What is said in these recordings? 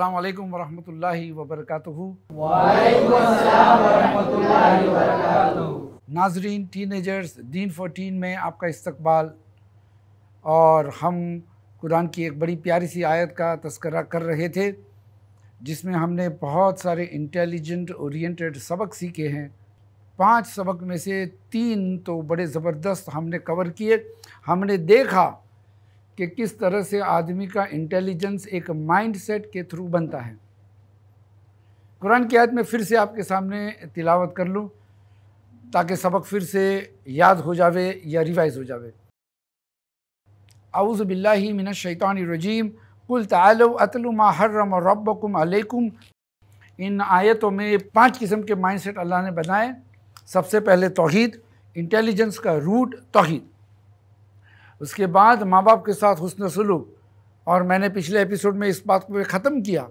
अस्सलाम वालेकुम वरहमतुल्लाहि व बरकातहू नाजरीन टीनेजर्स दीन फोटीन में आपका इस्तकबाल और हम कुरान की एक बड़ी प्यारी सी आयत का तस्करा कर रहे थे जिसमें हमने बहुत सारे इंटेलिजेंट ओरिएंटेड सबक सीखे हैं पांच सबक में से तीन तो बड़े ज़बरदस्त हमने कवर किए हमने देखा कि किस तरह से आदमी का इंटेलिजेंस एक माइंडसेट के थ्रू बनता है कुरान की आयत में फिर से आपके सामने तिलावत कर लूँ ताकि सबक फिर से याद हो जावे या रिवाइज हो जावे आउज़ बिल्ला मिन शैतान रजीम कुल तालो अतलुमा हर्रम और अलैकुम इन आयतों में पांच किस्म के माइंडसेट अल्लाह ने बनाए सबसे पहले तोहद इंटेलिजेंस का रूट तोहद उसके बाद माँ बाप के साथ हुसन सलूक और मैंने पिछले एपिसोड में इस बात को ख़त्म किया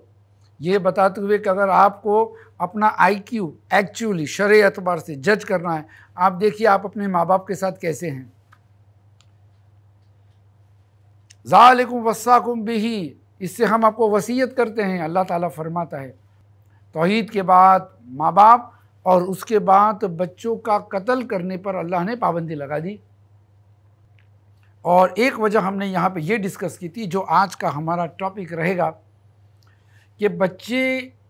ये बताते हुए कि अगर आपको अपना आईक्यू एक्चुअली शरे एतबार से जज करना है आप देखिए आप अपने माँ बाप के साथ कैसे हैं ज़ालकुम वसाकुम बिही इससे हम आपको वसीयत करते हैं अल्लाह ताला फरमाता है तोहद के बाद माँ बाप और उसके बाद बच्चों का कत्ल करने पर अल्लाह ने पाबंदी लगा दी और एक वजह हमने यहाँ पे ये डिस्कस की थी जो आज का हमारा टॉपिक रहेगा कि बच्चे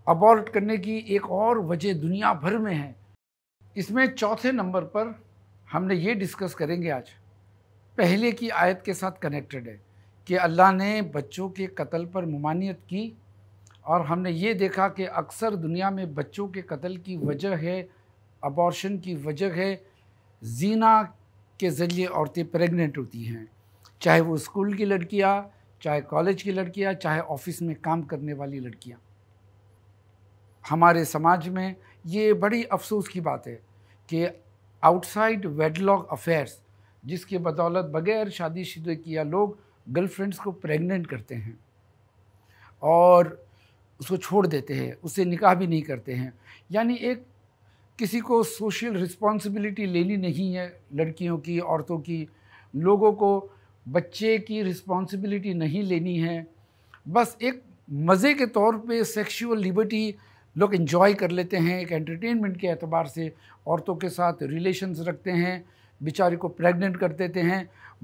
अबॉर्ट करने की एक और वजह दुनिया भर में है इसमें चौथे नंबर पर हमने ये डिस्कस करेंगे आज पहले की आयत के साथ कनेक्टेड है कि अल्लाह ने बच्चों के कत्ल पर ममानियत की और हमने ये देखा कि अक्सर दुनिया में बच्चों के कत्ल की वजह है अबॉर्शन की वजह है जीना के ज़रिए औरतें प्रेग्नेंट होती हैं चाहे वो स्कूल की लड़कियाँ चाहे कॉलेज की लड़कियाँ चाहे ऑफिस में काम करने वाली लड़कियाँ हमारे समाज में ये बड़ी अफसोस की बात है कि आउटसाइड वेडलॉग अफेयर्स जिसके बदौलत बगैर शादी शादीशुदा किया लोग गर्लफ्रेंड्स को प्रेग्नेंट करते हैं और उसको छोड़ देते हैं उसे निकाह भी नहीं करते हैं यानी एक किसी को सोशल रिस्पॉन्सिबिलिटी लेनी नहीं है लड़कियों की औरतों की लोगों को बच्चे की रिस्पॉन्सिबिलिटी नहीं लेनी है बस एक मज़े के तौर पे सेक्सुअल लिबर्टी लोग इन्जॉय कर लेते हैं एक एंटरटेनमेंट के अतबार से औरतों के साथ रिलेशंस रखते हैं बेचारे को प्रेग्नेंट कर देते हैं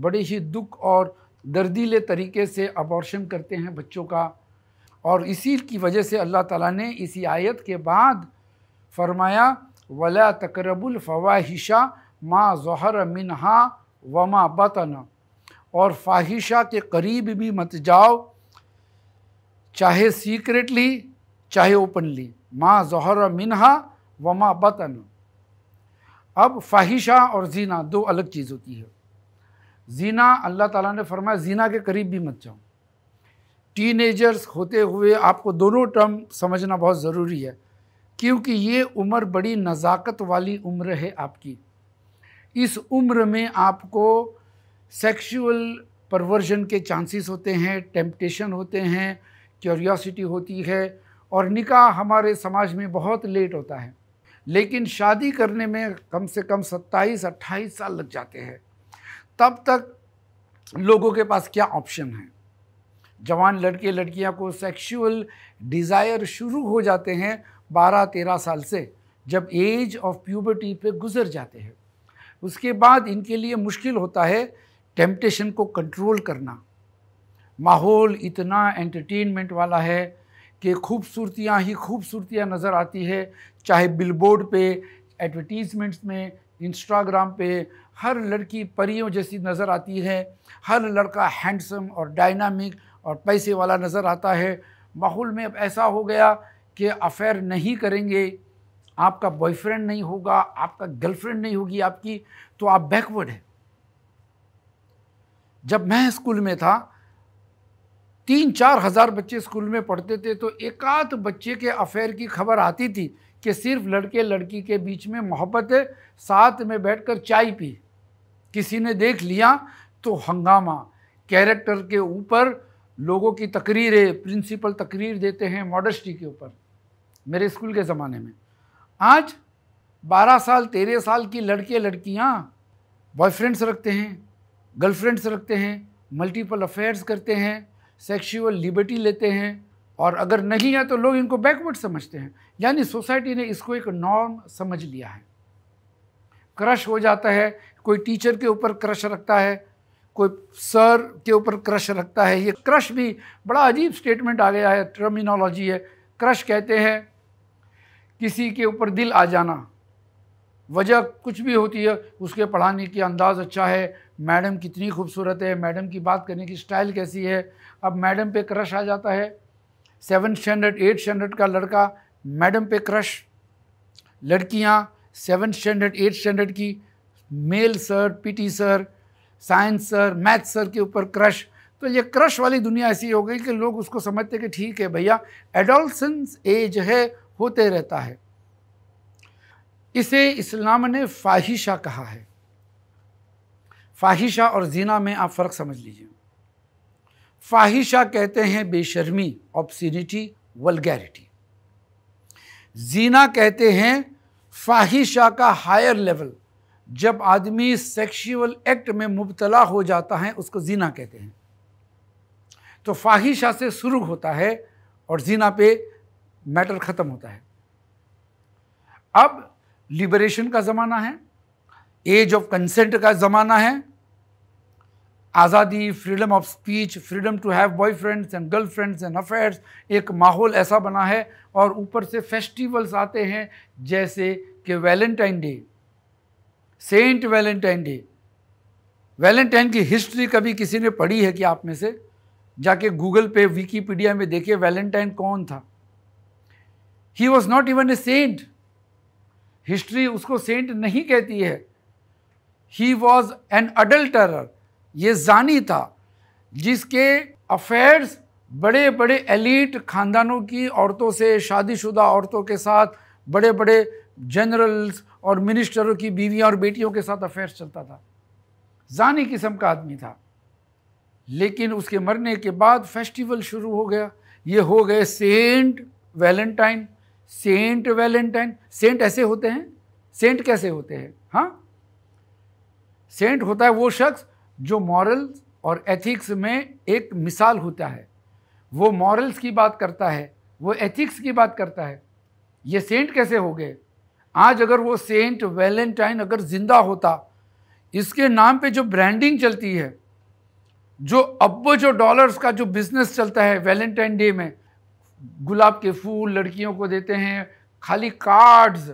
बड़े ही दुख और दर्दीले तरीके से अबॉर्शन करते हैं बच्चों का और इसी की वजह से अल्लाह ताला ने इसी आयत के बाद फरमाया वला फवाहिशा माँ जहर मिनहा वमा बतन और फाहिशा के करीब भी मत जाओ चाहे सीक्रेटली चाहे ओपनली माँ जहर मिनहा वमा बतन अब फाहिशा और जीना दो अलग चीज़ होती है जीना अल्लाह ताला ने फरमाया जीना के करीब भी मत जाओ टीनेजर्स होते हुए आपको दोनों टर्म समझना बहुत ज़रूरी है क्योंकि ये उम्र बड़ी नज़ाकत वाली उम्र है आपकी इस उम्र में आपको सेक्सुअल परवर्जन के चांसेस होते हैं टेम्पटेशन होते हैं क्यूरियोसिटी होती है और निकाह हमारे समाज में बहुत लेट होता है लेकिन शादी करने में कम से कम 27-28 साल लग जाते हैं तब तक लोगों के पास क्या ऑप्शन है जवान लड़के लड़कियां को सेक्सुअल डिज़ायर शुरू हो जाते हैं बारह तेरह साल से जब एज ऑफ प्यूबर्टी पे गुजर जाते हैं उसके बाद इनके लिए मुश्किल होता है टेम्पटेशन को कंट्रोल करना माहौल इतना एंटरटेनमेंट वाला है कि खूबसूरतियाँ ही खूबसूरतियाँ नज़र आती है चाहे बिलबोर्ड पे एडवर्टीज़मेंट्स में इंस्टाग्राम पे हर लड़की परियों जैसी नज़र आती है हर लड़का हैंडसम और डायनामिक और पैसे वाला नज़र आता है माहौल में अब ऐसा हो गया कि अफेयर नहीं करेंगे आपका बॉयफ्रेंड नहीं होगा आपका गर्लफ्रेंड नहीं होगी आपकी तो आप बैकवर्ड हैं जब मैं स्कूल में था तीन चार हज़ार बच्चे स्कूल में पढ़ते थे तो एकाध बच्चे के अफेयर की खबर आती थी कि सिर्फ लड़के लड़की के बीच में मोहब्बत है साथ में बैठकर चाय पी किसी ने देख लिया तो हंगामा कैरेक्टर के ऊपर लोगों की तकरीरें प्रिंसिपल तकरीर देते हैं मॉडस्टी के ऊपर मेरे स्कूल के ज़माने में आज 12 साल 13 साल की लड़के लड़कियाँ बॉयफ्रेंड्स रखते हैं गर्लफ्रेंड्स रखते हैं मल्टीपल अफेयर्स करते हैं सेक्शुअल लिबर्टी लेते हैं और अगर नहीं है तो लोग इनको बैकवर्ड समझते हैं यानी सोसाइटी ने इसको एक नॉर्म समझ लिया है क्रश हो जाता है कोई टीचर के ऊपर क्रश रखता है कोई सर के ऊपर क्रश रखता है ये क्रश भी बड़ा अजीब स्टेटमेंट आ गया है टर्मिनोलॉजी है क्रश कहते हैं किसी के ऊपर दिल आ जाना वजह कुछ भी होती है उसके पढ़ाने की अंदाज़ अच्छा है मैडम कितनी खूबसूरत है मैडम की बात करने की स्टाइल कैसी है अब मैडम पे क्रश आ जाता है सेवन स्टैंडर्ड एट स्टैंडर्ड का लड़का मैडम पे क्रश लड़कियाँ सेवन स्टैंडर्ड एट स्टैंडर्ड की male sir PT sir science sir math sir के ऊपर क्रश तो ये क्रश वाली दुनिया ऐसी हो गई कि लोग उसको समझते कि ठीक है भैया एडोल्सन एज है होते रहता है इसे इस्लाम ने फाहिशा कहा है फाहिशा और जीना में आप फ़र्क समझ लीजिए फाहिशा कहते हैं बेशर्मी ऑप्सिनिटी वलगैरिटी जीना कहते हैं फाहिशा का हायर लेवल जब आदमी सेक्शुअल एक्ट में मुबतला हो जाता है उसको जीना कहते हैं तो फाहिशा से शुरू होता है और जीना पे मैटर ख़त्म होता है अब लिबरेशन का ज़माना है एज ऑफ कंसेंट का ज़माना है आज़ादी freedom of speech freedom to have boyfriends and girlfriends and affairs एक माहौल ऐसा बना है और ऊपर से फेस्टिवल्स आते हैं जैसे कि Valentine day saint Valentine day Valentine की हिस्ट्री कभी किसी ने पढ़ी है कि आप में से जाके गूगल पे विकीपीडिया में देखिए वैलेंटाइन कौन था he was not even a saint history उसको सेंट नहीं कहती है ही वॉज एन अडल्टरर ये जानी था जिसके अफेयर्स बड़े बड़े एलिट खानदानों की औरतों से शादीशुदा औरतों के साथ बड़े बड़े जनरल्स और मिनिस्टरों की बीवियाँ और बेटियों के साथ अफेयर्स चलता था जानी किस्म का आदमी था लेकिन उसके मरने के बाद फेस्टिवल शुरू हो गया ये हो गए saint Valentine saint Valentine saint ऐसे होते हैं सेंट कैसे होते हैं हाँ सेंट होता है वो शख्स जो मॉरल्स और एथिक्स में एक मिसाल होता है वो मॉरल्स की बात करता है वो एथिक्स की बात करता है ये सेंट कैसे हो गए आज अगर वो सेंट वैलेंटाइन अगर ज़िंदा होता इसके नाम पे जो ब्रांडिंग चलती है जो अब जो डॉलर्स का जो बिज़नेस चलता है वैलेंटाइन डे में गुलाब के फूल लड़कियों को देते हैं खाली कार्ड्स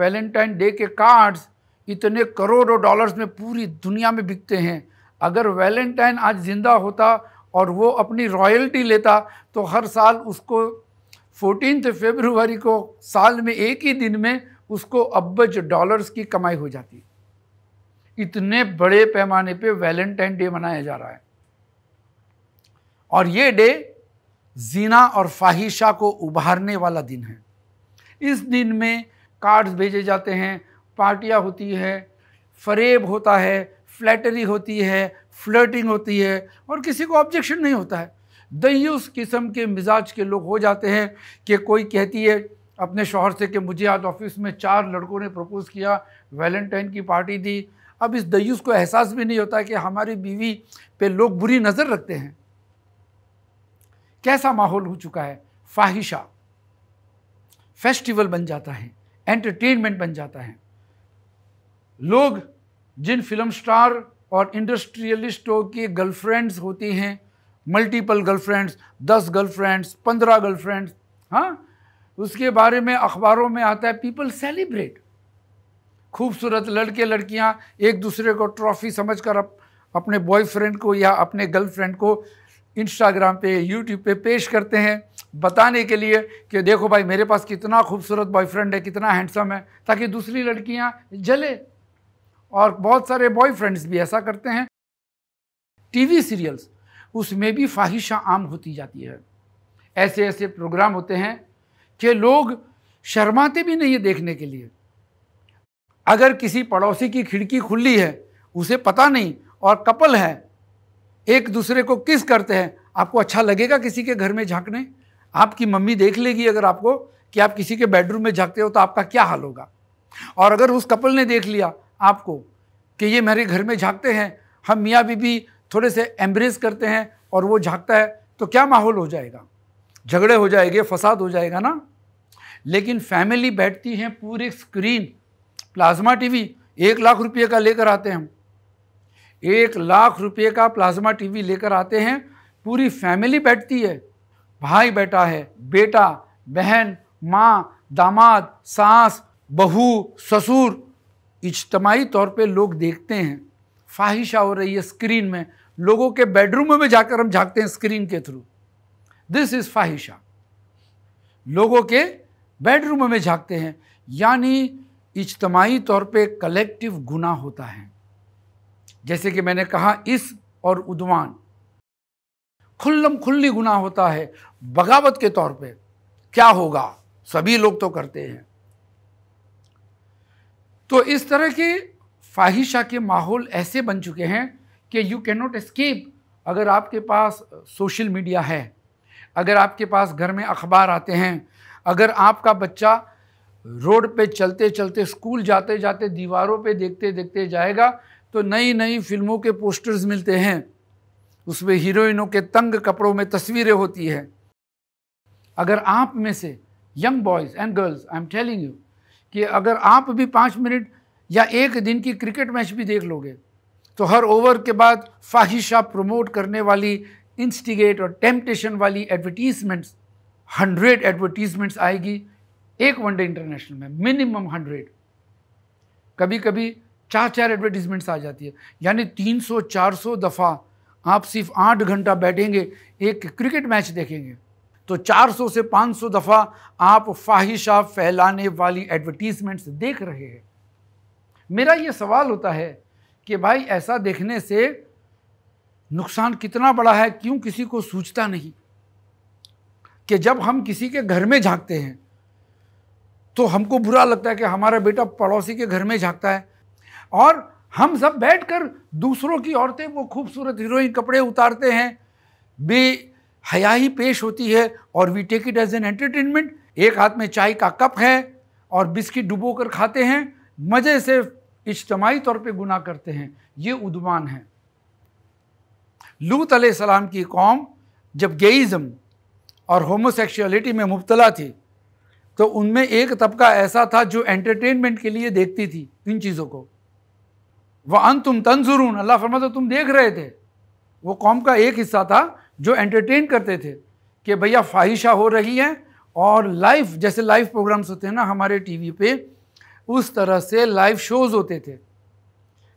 वैलेंटाइन डे के कार्ड्स इतने करोड़ों डॉलर्स में पूरी दुनिया में बिकते हैं अगर वैलेंटाइन आज ज़िंदा होता और वो अपनी रॉयल्टी लेता तो हर साल उसको फोर्टीन फेबरवरी को साल में एक ही दिन में उसको अब्बज डॉलर्स की कमाई हो जाती इतने बड़े पैमाने पे वैलेंटाइन डे मनाया जा रहा है और ये डे जीना और फाहिशा को उभारने वाला दिन है इस दिन में कार्ड्स भेजे जाते हैं पार्टियाँ होती है फरेब होता है फ्लैटरी होती है फ्लर्टिंग होती है और किसी को ऑब्जेक्शन नहीं होता है उस किस्म के मिजाज के लोग हो जाते हैं कि कोई कहती है अपने शोहर से कि मुझे आज ऑफिस में चार लड़कों ने प्रपोज़ किया वैलेंटाइन की पार्टी दी अब इस दयूस को एहसास भी नहीं होता कि हमारी बीवी पे लोग बुरी नज़र रखते हैं कैसा माहौल हो चुका है फाहिशा फेस्टिवल बन जाता है एंटरटेनमेंट बन जाता है लोग जिन फिल्म स्टार और इंडस्ट्रियलिस्टों की गर्लफ्रेंड्स होती हैं मल्टीपल गर्लफ्रेंड्स दस गर्लफ्रेंड्स पंद्रह गर्लफ्रेंड्स हाँ उसके बारे में अखबारों में आता है पीपल सेलिब्रेट खूबसूरत लड़के लड़कियाँ एक दूसरे को ट्रॉफी समझ कर अप, अपने बॉयफ्रेंड को या अपने गर्लफ्रेंड को इंस्टाग्राम पे यूट्यूब पे पेश करते हैं बताने के लिए कि देखो भाई मेरे पास कितना खूबसूरत बॉयफ्रेंड है कितना हैंडसम है ताकि दूसरी लड़कियां जले और बहुत सारे बॉयफ्रेंड्स भी ऐसा करते हैं टीवी सीरियल्स उसमें भी फाहिशा आम होती जाती है ऐसे ऐसे प्रोग्राम होते हैं कि लोग शर्माते भी नहीं है देखने के लिए अगर किसी पड़ोसी की खिड़की खुली है उसे पता नहीं और कपल है एक दूसरे को किस करते हैं आपको अच्छा लगेगा किसी के घर में झांकने आपकी मम्मी देख लेगी अगर आपको कि आप किसी के बेडरूम में झांकते हो तो आपका क्या हाल होगा और अगर उस कपल ने देख लिया आपको कि ये मेरे घर में झांकते हैं हम मियाँ बीबी थोड़े से एम्ब्रेस करते हैं और वो झांकता है तो क्या माहौल हो जाएगा झगड़े हो जाएंगे फसाद हो जाएगा ना लेकिन फैमिली बैठती हैं पूरे स्क्रीन प्लाज्मा टीवी एक लाख रुपये का लेकर आते हैं हम एक लाख रुपए का प्लाज्मा टीवी लेकर आते हैं पूरी फैमिली बैठती है भाई बैठा है बेटा बहन माँ दामाद सास बहू ससुर इज्तमाही तौर पे लोग देखते हैं फाहिशा हो रही है स्क्रीन में लोगों के बेडरूमों में जाकर हम झांकते हैं स्क्रीन के थ्रू दिस इज़ फाहिशा लोगों के बेडरूमों में झांकते हैं यानी इज्तमाही तौर पे कलेक्टिव गुना होता है जैसे कि मैंने कहा इस और उद्वान खुल्लम खुल्ली गुना होता है बगावत के तौर पे क्या होगा सभी लोग तो करते हैं तो इस तरह के फाहिशा के माहौल ऐसे बन चुके हैं कि यू कैन नॉट एस्केप अगर आपके पास सोशल मीडिया है अगर आपके पास घर में अखबार आते हैं अगर आपका बच्चा रोड पे चलते चलते स्कूल जाते जाते दीवारों पे देखते देखते जाएगा तो नई नई फिल्मों के पोस्टर्स मिलते हैं उसमें हीरोइनों के तंग कपड़ों में तस्वीरें होती हैं अगर आप में से young boys and girls I am telling you कि अगर आप भी पाँच मिनट या एक दिन की क्रिकेट मैच भी देख लोगे तो हर ओवर के बाद फाहिशा प्रमोट करने वाली इंस्टिगेट और टेम्पटेशन वाली एडवर्टीजमेंट्स हंड्रेड एडवर्टीजमेंट्स आएगी एक वनडे इंटरनेशनल में मिनिमम हंड्रेड कभी कभी चार चार एडवर्टीजमेंट्स आ जाती है यानी 300 400 दफ़ा आप सिर्फ आठ घंटा बैठेंगे एक क्रिकेट मैच देखेंगे तो 400 से 500 दफ़ा आप फाहिशा फैलाने वाली एडवर्टीजमेंट्स देख रहे हैं मेरा ये सवाल होता है कि भाई ऐसा देखने से नुकसान कितना बड़ा है क्यों किसी को सूझता नहीं कि जब हम किसी के घर में झांकते हैं तो हमको बुरा लगता है कि हमारा बेटा पड़ोसी के घर में झांकता है और हम सब बैठकर दूसरों की औरतें वो खूबसूरत हीरोइन कपड़े उतारते हैं बे हया ही पेश होती है और we take it as an entertainment एक हाथ में चाय का कप है और बिस्किट डुबो कर खाते हैं मज़े से इज्तमाही तौर पे गुनाह करते हैं ये उदमान है लूत सलाम की कौम जब गेइज़म और होमोसेक्सुअलिटी में मुबतला थी तो उनमें एक तबका ऐसा था जो एंटरटेनमेंट के लिए देखती थी इन चीज़ों को वह अन तुम तंजुरून अल्लाह फरमाता तुम देख रहे थे वो कौम का एक हिस्सा था जो एंटरटेन करते थे कि भैया फाहिशा हो रही है और लाइव जैसे लाइव प्रोग्राम्स होते हैं ना हमारे टीवी पे उस तरह से लाइव शोज़ होते थे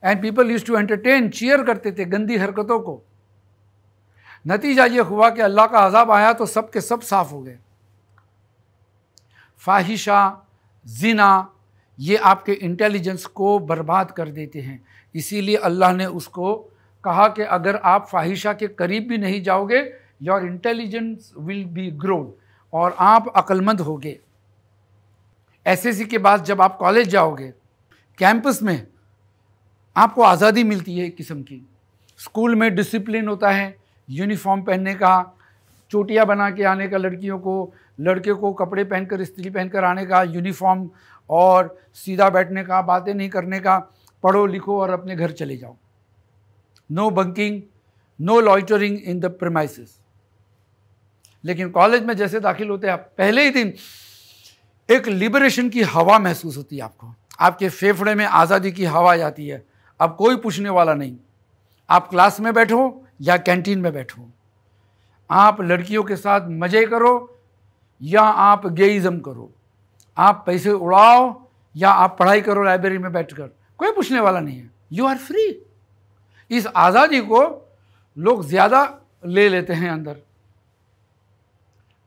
and people use to entertain cheer करते थे गंदी हरकतों को नतीजा ये हुआ कि अल्लाह का अजाब आया तो सब के सब साफ़ हो गए फाहिशा जिना ये आपके इंटेलिजेंस को बर्बाद कर देते हैं इसीलिए अल्लाह ने उसको कहा कि अगर आप फाहिशा के करीब भी नहीं जाओगे your intelligence will be grown और आप अक्लमंद होगे एसएससी के बाद जब आप कॉलेज जाओगे कैंपस में आपको आज़ादी मिलती है एक किस्म की स्कूल में डिसिप्लिन होता है यूनिफॉर्म पहनने का चोटियाँ बना के आने का लड़कियों को लड़के को कपड़े पहनकर स्त्री पहनकर आने का यूनिफॉर्म और सीधा बैठने का बातें नहीं करने का पढ़ो लिखो और अपने घर चले जाओ no bunking no loitering in the premises लेकिन कॉलेज में जैसे दाखिल होते हैं आप पहले ही दिन एक लिबरेशन की हवा महसूस होती है आपको आपके फेफड़े में आज़ादी की हवा जाती है अब कोई पूछने वाला नहीं आप क्लास में बैठो या कैंटीन में बैठो आप लड़कियों के साथ मज़े करो या आप गेइज़म करो आप पैसे उड़ाओ या आप पढ़ाई करो लाइब्रेरी में बैठकर कोई पूछने वाला नहीं है यू आर फ्री इस आज़ादी को लोग ज़्यादा ले लेते हैं अंदर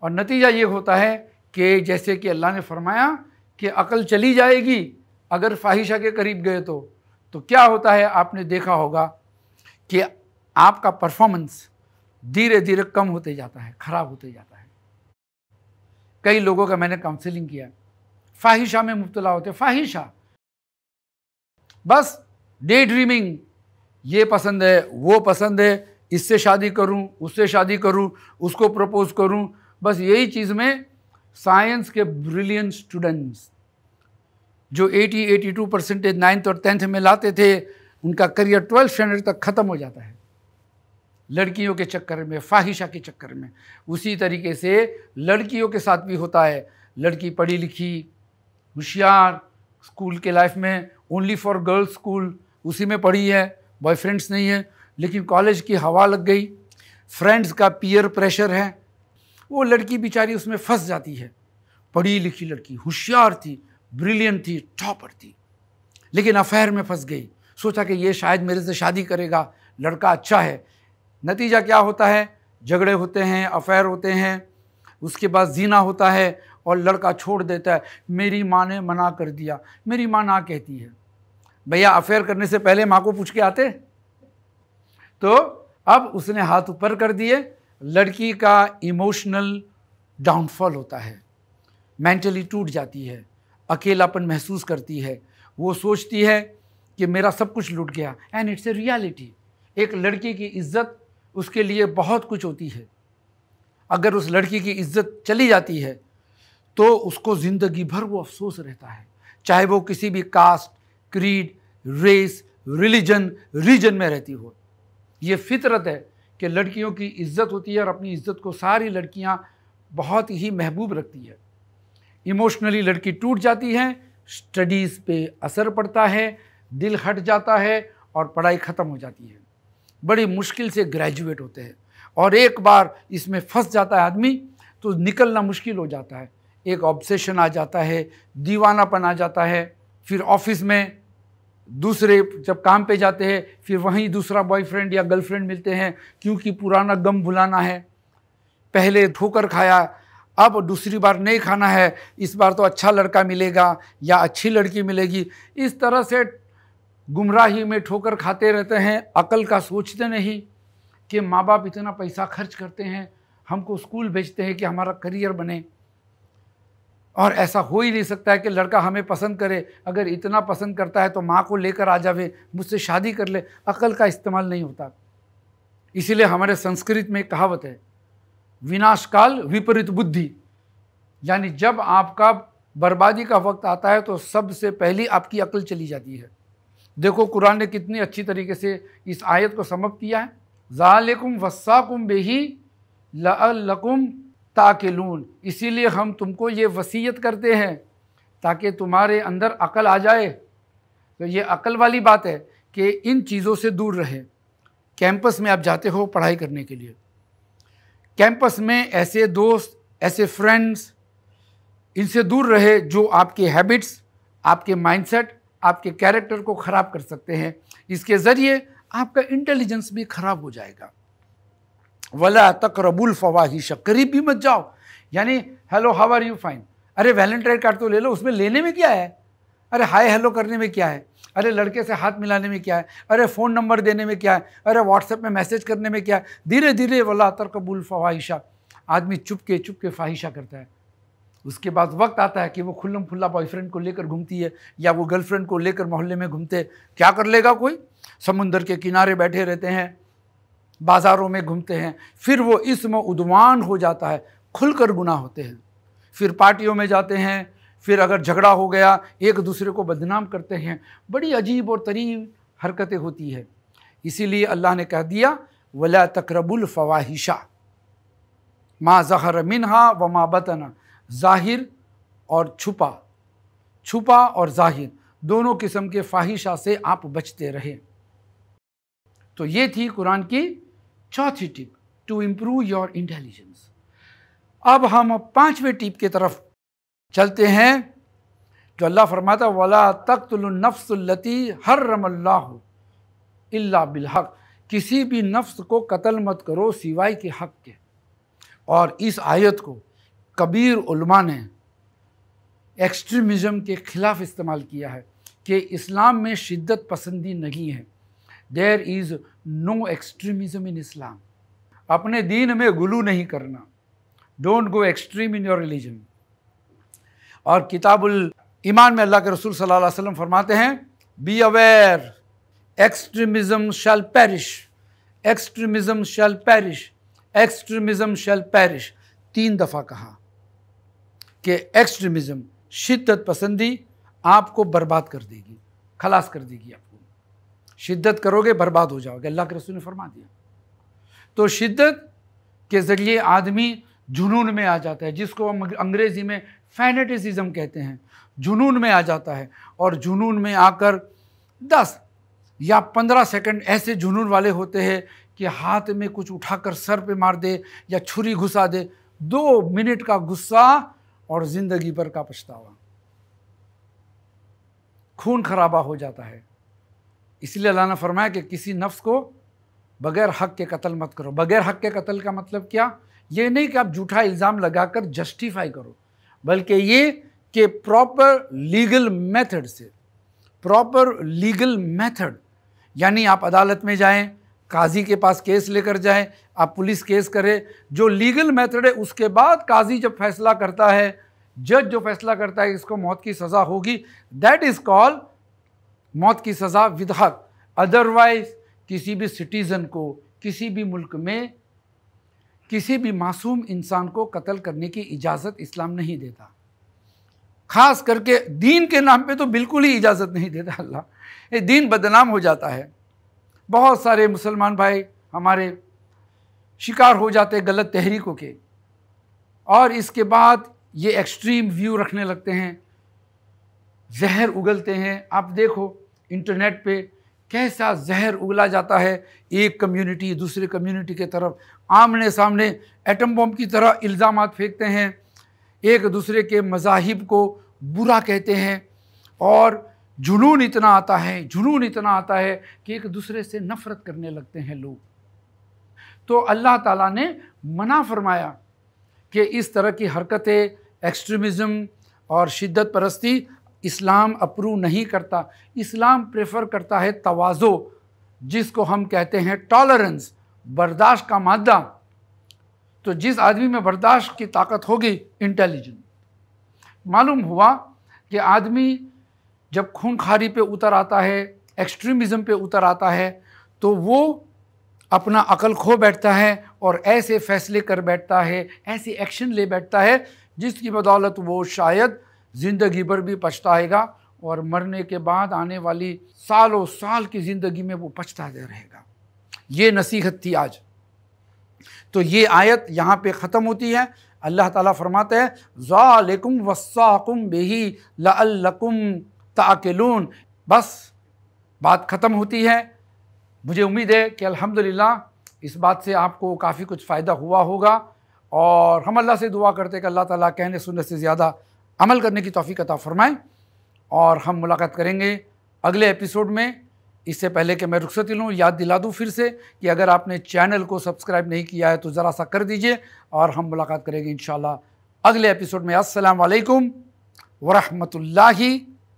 और नतीजा ये होता है कि जैसे कि अल्लाह ने फरमाया कि अकल चली जाएगी अगर फाहिशा के करीब गए तो तो क्या होता है आपने देखा होगा कि आपका परफॉर्मेंस धीरे धीरे कम होते जाता है खराब होते जाता है कई लोगों का मैंने काउंसलिंग किया फाहिशा में मुबतला होते फाहिशा बस डे ड्रीमिंग ये पसंद है वो पसंद है इससे शादी करूं उससे शादी करूं उसको प्रपोज करूं बस यही चीज़ में साइंस के ब्रिलियंट स्टूडेंट्स जो 80 82 परसेंटेज नाइन्थ और टेंथ में लाते थे उनका करियर ट्वेल्थ स्टैंडर्ड तक ख़त्म हो जाता है लड़कियों के चक्कर में फाहिशा के चक्कर में उसी तरीके से लड़कियों के साथ भी होता है लड़की पढ़ी लिखी होशियार स्कूल के लाइफ में ओनली फॉर गर्ल्स स्कूल उसी में पढ़ी है बॉयफ्रेंड्स नहीं है लेकिन कॉलेज की हवा लग गई फ्रेंड्स का पीयर प्रेशर है वो लड़की बेचारी उसमें फंस जाती है पढ़ी लिखी लड़की होशियार थी ब्रिलियंट थी टॉपर थी लेकिन अफेयर में फंस गई सोचा कि ये शायद मेरे से शादी करेगा लड़का अच्छा है नतीजा क्या होता है झगड़े होते हैं अफेयर होते हैं उसके बाद जीना होता है और लड़का छोड़ देता है मेरी माँ ने मना कर दिया मेरी माँ ना कहती है भैया अफेयर करने से पहले माँ को पूछ के आते तो अब उसने हाथ ऊपर कर दिए लड़की का इमोशनल डाउनफॉल होता है मेंटली टूट जाती है अकेलापन महसूस करती है वो सोचती है कि मेरा सब कुछ लूट गया एंड इट्स ए रियलिटी एक लड़की की इज्जत उसके लिए बहुत कुछ होती है अगर उस लड़की की इज्जत चली जाती है तो उसको ज़िंदगी भर वो अफसोस रहता है चाहे वो किसी भी caste creed race religion region में रहती हो ये फितरत है कि लड़कियों की इज्जत होती है और अपनी इज्जत को सारी लड़कियाँ बहुत ही महबूब रखती है इमोशनली लड़की टूट जाती है स्टडीज़ पे असर पड़ता है दिल हट जाता है और पढ़ाई ख़त्म हो जाती है बड़ी मुश्किल से ग्रेजुएट होते हैं और एक बार इसमें फंस जाता है आदमी तो निकलना मुश्किल हो जाता है एक ऑब्सेशन आ जाता है दीवानापन आ जाता है फिर ऑफिस में दूसरे जब काम पे जाते हैं फिर वहीं दूसरा बॉयफ्रेंड या गर्लफ्रेंड मिलते हैं क्योंकि पुराना गम भुलाना है पहले ठोकर खाया अब दूसरी बार नहीं खाना है इस बार तो अच्छा लड़का मिलेगा या अच्छी लड़की मिलेगी इस तरह से गुमराही में ठोकर खाते रहते हैं अकल का सोचते नहीं कि माँ बाप इतना पैसा खर्च करते हैं हमको स्कूल भेजते हैं कि हमारा करियर बने और ऐसा हो ही नहीं सकता है कि लड़का हमें पसंद करे अगर इतना पसंद करता है तो माँ को लेकर आ जावे मुझसे शादी कर ले अकल का इस्तेमाल नहीं होता इसीलिए हमारे संस्कृत में कहावत है विनाशकाल विपरीत बुद्धि यानी जब आपका बर्बादी का वक्त आता है तो सबसे पहली आपकी अकल चली जाती है देखो कुरान ने कितनी अच्छी तरीके से इस आयत को समप किया है ज़ालकुम वसाकुम बेही लकुम ताकिलून इसीलिए हम तुमको ये वसीयत करते हैं ताकि तुम्हारे अंदर अकल आ जाए तो ये अकल वाली बात है कि इन चीज़ों से दूर रहे कैंपस में आप जाते हो पढ़ाई करने के लिए कैंपस में ऐसे दोस्त ऐसे फ्रेंड्स इनसे दूर रहे जो आपके हैबिट्स आपके माइंडसेट आपके कैरेक्टर को ख़राब कर सकते हैं इसके ज़रिए आपका इंटेलिजेंस भी ख़राब हो जाएगा वला रबुल फवाहिश करीब भी मत जाओ यानी hello how are you fine अरे वैलेंटाइन कार्ड तो ले लो उसमें लेने में क्या है अरे हाय हेलो करने में क्या है अरे लड़के से हाथ मिलाने में क्या है अरे फ़ोन नंबर देने में क्या है अरे व्हाट्सएप में मैसेज करने में क्या है धीरे धीरे वला तक रबुल फवाहिशा आदमी चुप के चुप के फाहिशा करता है उसके बाद वक्त आता है कि वो खुल्लम खुल्ला बॉयफ्रेंड को लेकर घूमती है या वो गर्लफ्रेंड को लेकर मोहल्ले में घूमते क्या कर लेगा कोई समुंदर के किनारे बैठे रहते हैं बाज़ारों में घूमते हैं फिर वो इसम उदवान हो जाता है खुलकर गुनाह होते हैं फिर पार्टियों में जाते हैं फिर अगर झगड़ा हो गया एक दूसरे को बदनाम करते हैं बड़ी अजीब और तरीब हरकतें होती है इसीलिए अल्लाह ने कह दिया वला तकरबुल फवाहिशा माँ जहर मिनहा व माँ बतना ज़ाहिर और छुपा छुपा और ज़ाहिर दोनों किस्म के फाहिशा से आप बचते रहें तो ये थी कुरान की चौथी tip to improve your intelligence अब हम पांचवें टिप की तरफ चलते हैं जो अल्लाह फरमाता वला तख्तलनफ़सलती हर रमल्ला बिलहक किसी भी नफ्स को कत्ल मत करो सिवाय के हक के और इस आयत को कबीर उलमा ने एक्सट्रीमिज़म के ख़िलाफ़ इस्तेमाल किया है कि इस्लाम में शिद्दत पसंदी नहीं है there is no extremism in Islam अपने दीन में गुलू नहीं करना don't go extreme in your religion और किताबुल ईमान में अल्लाह के रसूल सल्लल्लाहु अलैहि वसल्लम फरमाते हैं be aware extremism shall perish extremism shall perish extremism shall perish तीन दफ़ा कहा कि एक्सट्रीमिज़म शिद्दत पसंदी आपको बर्बाद कर देगी खलास कर देगी आपको शिद्दत करोगे बर्बाद हो जाओगे अल्लाह के रसूल ने फरमा दिया तो शिद्दत के ज़रिए आदमी जुनून में आ जाता है जिसको हम अंग्रेज़ी में फैनेटिसिज्म कहते हैं जुनून में आ जाता है और जुनून में आकर दस या पंद्रह सेकंड ऐसे जुनून वाले होते हैं कि हाथ में कुछ उठाकर सर पे मार दे या छुरी घुसा दे दो मिनट का गुस्सा और ज़िंदगी भर का पछतावा खून खराबा हो जाता है इसलिए अल्लाह ने फरमाया कि किसी नफ्स को बगैर हक के कत्ल मत करो बगैर हक के कत्ल का मतलब क्या ये नहीं कि आप झूठा इल्ज़ाम लगाकर जस्टिफाई करो बल्कि ये कि प्रॉपर लीगल मेथड से प्रॉपर लीगल मेथड यानी आप अदालत में जाएं काजी के पास केस लेकर जाएं आप पुलिस केस करें जो लीगल मेथड है उसके बाद काजी जब फैसला करता है जज जो फैसला करता है इसको मौत की सज़ा होगी दैट इज़ कॉल मौत की सज़ा विधाक अदरवाइज किसी भी सिटीज़न को किसी भी मुल्क में किसी भी मासूम इंसान को कत्ल करने की इजाज़त इस्लाम नहीं देता ख़ास करके दीन के नाम पे तो बिल्कुल ही इजाज़त नहीं देता अल्लाह ये दीन बदनाम हो जाता है बहुत सारे मुसलमान भाई हमारे शिकार हो जाते गलत तहरीकों के और इसके बाद ये एक्सट्रीम व्यू रखने लगते हैं जहर उगलते हैं आप देखो इंटरनेट पे कैसा जहर उगला जाता है एक कम्युनिटी दूसरे कम्युनिटी के तरफ आमने सामने एटम बम की तरह इल्ज़ाम फेंकते हैं एक दूसरे के मजाहिब को बुरा कहते हैं और जुनून इतना आता है जुनून इतना आता है कि एक दूसरे से नफ़रत करने लगते हैं लोग तो अल्लाह ताला ने मना फरमाया कि इस तरह की हरकतें एक्सट्रीमिज़म और शिद्दत परस्ती इस्लाम अप्रूव नहीं करता इस्लाम प्रेफर करता है तोज़ो जिसको हम कहते हैं टॉलरेंस बर्दाश्त का मादा तो जिस आदमी में बर्दाश्त की ताकत होगी इंटेलिजेंट मालूम हुआ कि आदमी जब खूनखारी पे उतर आता है एक्सट्रीमिज़्म पे उतर आता है तो वो अपना अकल खो बैठता है और ऐसे फैसले कर बैठता है ऐसे एक्शन ले बैठता है जिसकी बदौलत वो शायद ज़िंदगी भर भी पछताएगा और मरने के बाद आने वाली सालों साल की ज़िंदगी में वो पछताते रहेगा ये नसीहत थी आज तो ये आयत यहाँ पे ख़त्म होती है अल्लाह ताला फरमाते हैं ज़ालकुम वसाकुम बेही लकुम ताकिलून बस बात ख़त्म होती है मुझे उम्मीद है कि अल्हम्दुलिल्लाह इस बात से आपको काफ़ी कुछ फ़ायदा हुआ होगा और हम अल्लाह से दुआ करते हैं कि अल्लाह ताला कहने सुनने से ज़्यादा अमल करने की तोफ़ी अता फ़रमाएँ और हम मुलाकात करेंगे अगले एपिसोड में इससे पहले कि मैं रुख्सती लूँ याद दिला दूँ फिर से कि अगर आपने चैनल को सब्सक्राइब नहीं किया है तो ज़रा सा कर दीजिए और हम मुलाकात करेंगे इन अगले एपिसोड में असलकम वरहमल